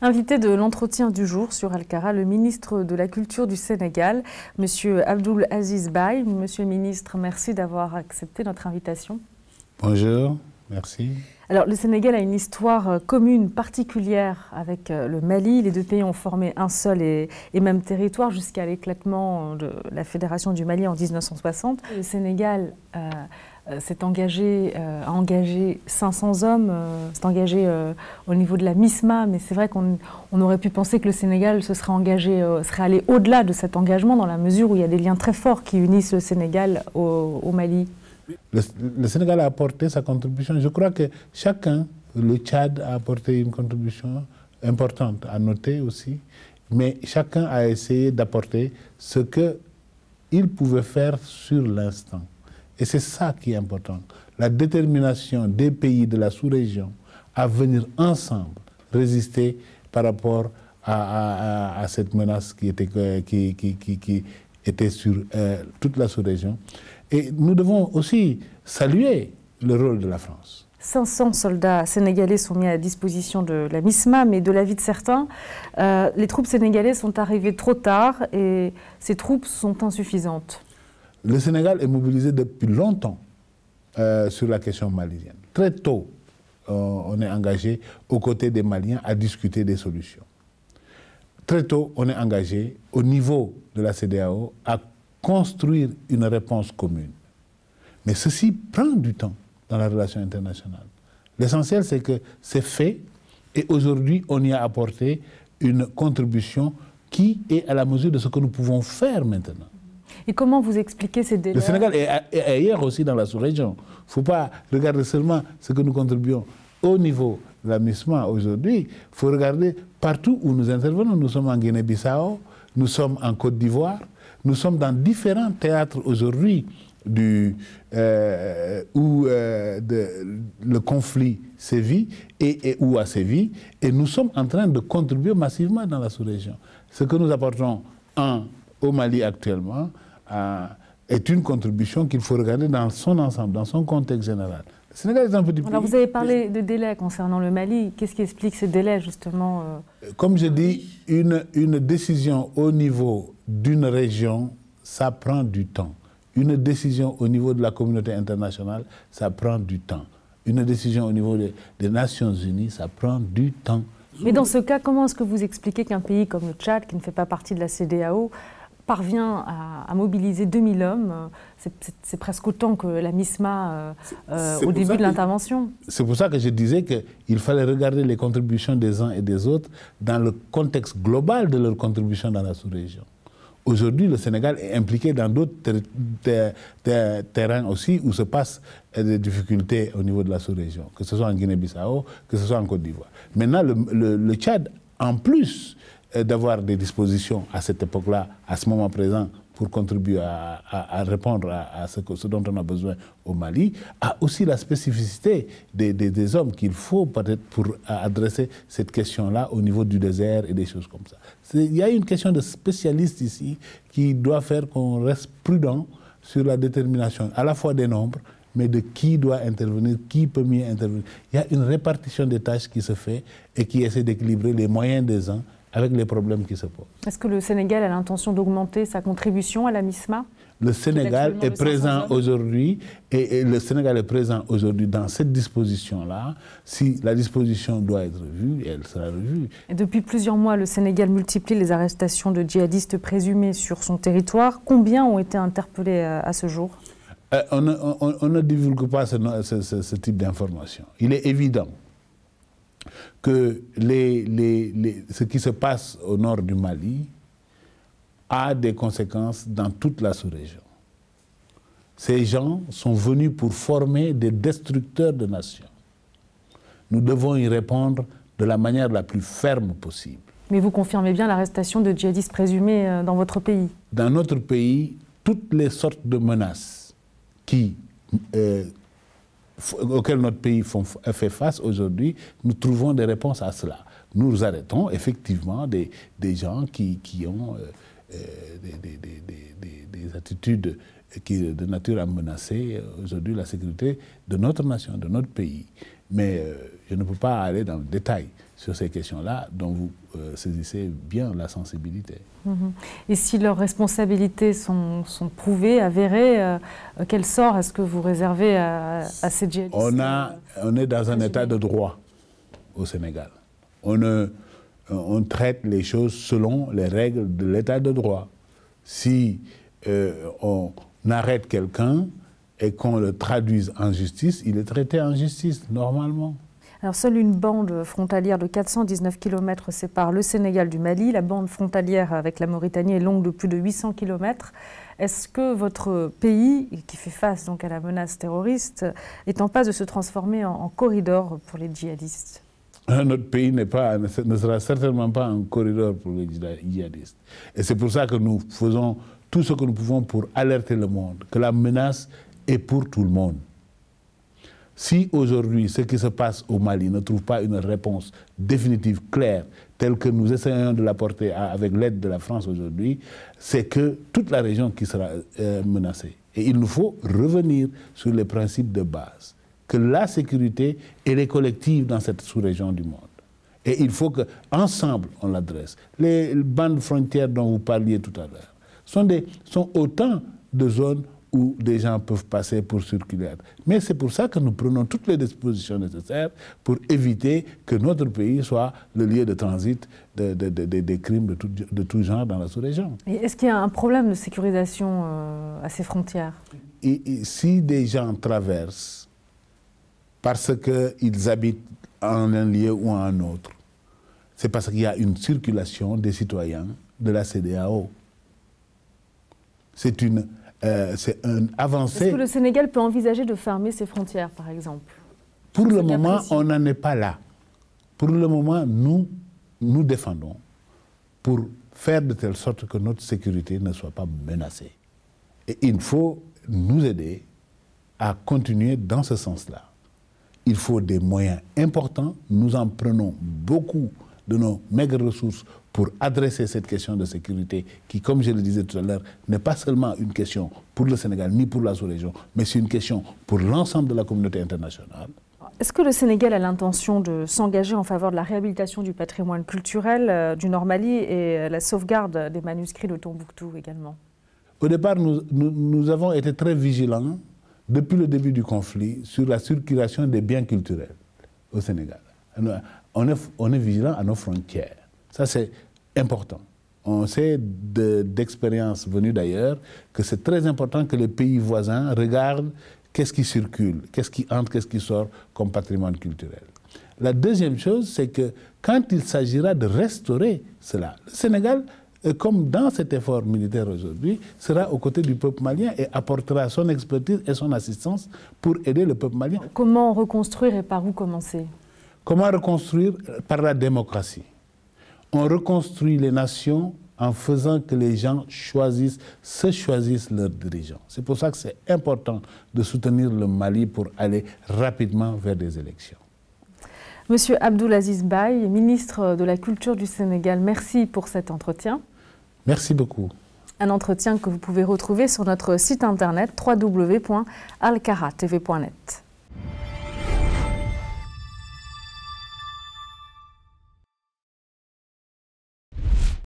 Invité de l'entretien du jour sur Alkara, le ministre de la Culture du Sénégal, M. Abdoul Aziz Baye. Monsieur le ministre, merci d'avoir accepté notre invitation. Bonjour, merci. Alors, le Sénégal a une histoire euh, commune particulière avec euh, le Mali. Les deux pays ont formé un seul et, même territoire jusqu'à l'éclatement de la Fédération du Mali en 1960. Le Sénégal euh, euh, s'est engagé, à engager 500 hommes, euh, s'est engagé euh, au niveau de la MISMA, mais c'est vrai qu'on aurait pu penser que le Sénégal se serait engagé, serait allé au-delà de cet engagement dans la mesure où il y a des liens très forts qui unissent le Sénégal au, Mali. Le, le, Sénégal a apporté sa contribution. Je crois que chacun, le Tchad a apporté une contribution importante à noter aussi, mais chacun a essayé d'apporter ce qu'il pouvait faire sur l'instant. Et c'est ça qui est important. La détermination des pays de la sous-région à venir ensemble résister par rapport à, cette menace qui était, euh, qui, était sur euh, toute la sous-région. Et nous devons aussi saluer le rôle de la France. 500 soldats sénégalais sont mis à disposition de la MISMA, mais de l'avis de certains, euh, les troupes sénégalaises sont arrivées trop tard et ces troupes sont insuffisantes. Le Sénégal est mobilisé depuis longtemps euh, sur la question malienne. Très tôt, euh, on est engagé aux côtés des Maliens à discuter des solutions. Très tôt, on est engagé au niveau de la CDAO à construire une réponse commune. Mais ceci prend du temps dans la relation internationale. L'essentiel, c'est que c'est fait et aujourd'hui, on y a apporté une contribution qui est à la mesure de ce que nous pouvons faire maintenant. Et comment vous expliquez ces délais Le Sénégal est, ailleurs aussi dans la sous-région. Il ne faut pas regarder seulement ce que nous contribuons au niveau de l'amissement aujourd'hui. Il faut regarder partout où nous intervenons. Nous sommes en Guinée-Bissau, nous sommes en Côte d'Ivoire, nous sommes dans différents théâtres aujourd'hui euh, où euh, de, le conflit sévit et, où a sévi, et nous sommes en train de contribuer massivement dans la sous-région. Ce que nous apportons, un, au Mali actuellement, euh, est une contribution qu'il faut regarder dans son ensemble, dans son contexte général. Sénégal est un Alors vous avez parlé de délai concernant le Mali. Qu'est-ce qui explique ce délai, justement euh, Comme je dis, euh, une, une décision au niveau d'une région, ça prend du temps. Une décision au niveau de la communauté internationale, ça prend du temps. Une décision au niveau des, des Nations Unies, ça prend du temps. Mais dans ce cas, comment est-ce que vous expliquez qu'un pays comme le Tchad, qui ne fait pas partie de la CDAO, parvient à, mobiliser 2000 hommes, c'est presque autant que la MISMA euh, euh, au début de l'intervention. C'est pour ça que je disais qu'il fallait regarder les contributions des uns et des autres dans le contexte global de leurs contributions dans la sous-région. Aujourd'hui, le Sénégal est impliqué dans d'autres terrains aussi où se passent euh, des difficultés au niveau de la sous-région, que ce soit en Guinée-Bissau, que ce soit en Côte d'Ivoire. Maintenant, le Tchad, en plus euh, d'avoir des dispositions à cette époque-là, à ce moment présent, pour contribuer à, répondre à, ce, dont on a besoin au Mali, a aussi la spécificité des, hommes qu'il faut peut-être pour adresser cette question-là au niveau du désert et des choses comme ça. Il y a une question de spécialistes ici qui doit faire qu'on reste prudent sur la détermination à la fois des nombres, mais de qui doit intervenir, qui peut mieux intervenir. Il y a une répartition des tâches qui se fait et qui essaie d'équilibrer les moyens des uns avec les problèmes qui se posent. Est-ce que le Sénégal a l'intention d'augmenter sa contribution à la MISMA le Sénégal est, présent aujourd'hui et, le Sénégal est présent aujourd'hui dans cette disposition-là. Si la disposition doit être revue, elle sera revue. Et depuis plusieurs mois, le Sénégal multiplie les arrestations de djihadistes présumés sur son territoire. Combien ont été interpellés euh, à ce jour euh, on, ne divulgue pas ce, type d'information. Il est évident que les, ce qui se passe au nord du Mali a des conséquences dans toute la sous-région. Ces gens sont venus pour former des destructeurs de nations. Nous devons y répondre de la manière la plus ferme possible. Mais vous confirmez bien l'arrestation de djihadistes présumés euh, dans votre pays Dans notre pays, toutes les sortes de menaces qui euh, auxquels notre pays fait face aujourd'hui, nous trouvons des réponses à cela. Nous arrêtons effectivement des, gens qui, ont euh, euh, des, attitudes qui, de nature à menacer euh, aujourd'hui la sécurité de notre nation, de notre pays. Mais je ne peux pas aller dans le détail sur ces questions-là, dont vous euh, saisissez bien la sensibilité. Mm-hmm. Et si leurs responsabilités sont, prouvées, avérées, euh, euh, quel sort est-ce que vous réservez à, ces djihadistes on, a, on est dans un état de droit au Sénégal. On, on traite les choses selon les règles de l'état de droit. Si on arrête quelqu'un et qu'on le traduise en justice, il est traité en justice, normalement. Alors, seule une bande frontalière de 419 km sépare le Sénégal du Mali. La bande frontalière avec la Mauritanie est longue de plus de 800 km. Est-ce que votre pays, qui fait face donc à la menace terroriste, est en passe de se transformer en, corridor pour les djihadistes euh, notre pays pas, ne sera certainement pas un corridor pour les djihadistes. Et c'est pour ça que nous faisons tout ce que nous pouvons pour alerter le monde, que la menace est pour tout le monde. Si aujourd'hui ce qui se passe au Mali ne trouve pas une réponse définitive, claire, telle que nous essayons de l'apporter avec l'aide de la France aujourd'hui, c'est que toute la région qui sera euh, menacée. Et il nous faut revenir sur les principes de base, que la sécurité, est collective dans cette sous-région du monde. Et il faut qu'ensemble, on l'adresse. Les bandes frontières dont vous parliez tout à l'heure sont, des, sont autant de zones où des gens peuvent passer pour circuler, Mais c'est pour ça que nous prenons toutes les dispositions nécessaires pour éviter que notre pays soit le lieu de transit des crimes de tout, de genre dans la sous-région. Est-ce qu'il y a un problème de sécurisation euh, à ces frontières Si des gens traversent parce qu'ils habitent en un lieu ou en un autre, c'est parce qu'il y a une circulation des citoyens de la CDAO. C'est une euh, c'est un avancé Est-ce que le Sénégal peut envisager de fermer ses frontières, par exemple Pour le moment, on n'en est pas là. Pour le moment, nous, nous défendons pour faire de telle sorte que notre sécurité ne soit pas menacée. Et il faut nous aider à continuer dans ce sens-là. Il faut des moyens importants. Nous en prenons beaucoup de nos maigres ressources pour adresser cette question de sécurité qui, comme je le disais tout à l'heure, n'est pas seulement une question pour le Sénégal ni pour la sous-région, mais c'est une question pour l'ensemble de la communauté internationale. Est-ce que le Sénégal a l'intention de s'engager en faveur de la réhabilitation du patrimoine culturel euh, du Normali et euh, la sauvegarde des manuscrits de Tombouctou également Au départ, nous avons été très vigilants depuis le début du conflit sur la circulation des biens culturels au Sénégal on est, vigilant à nos frontières. Ça, c'est important. On sait d'expériences venues d'ailleurs que c'est très important que les pays voisins regardent qu'est-ce qui circule, qu'est-ce qui entre, qu'est-ce qui sort comme patrimoine culturel. La deuxième chose, c'est que quand il s'agira de restaurer cela, le Sénégal, euh, comme dans cet effort militaire aujourd'hui, sera aux côtés du peuple malien et apportera son expertise et son assistance pour aider le peuple malien. Comment reconstruire et par où commencer Comment reconstruire Par la démocratie. On reconstruit les nations en faisant que les gens choisissent, se choisissent leurs dirigeants. C'est pour ça que c'est important de soutenir le Mali pour aller rapidement vers des élections. Monsieur Abdoulaziz Baye, ministre de la Culture du Sénégal, merci pour cet entretien. Merci beaucoup. Un entretien que vous pouvez retrouver sur notre site internet www.alkaratv.net.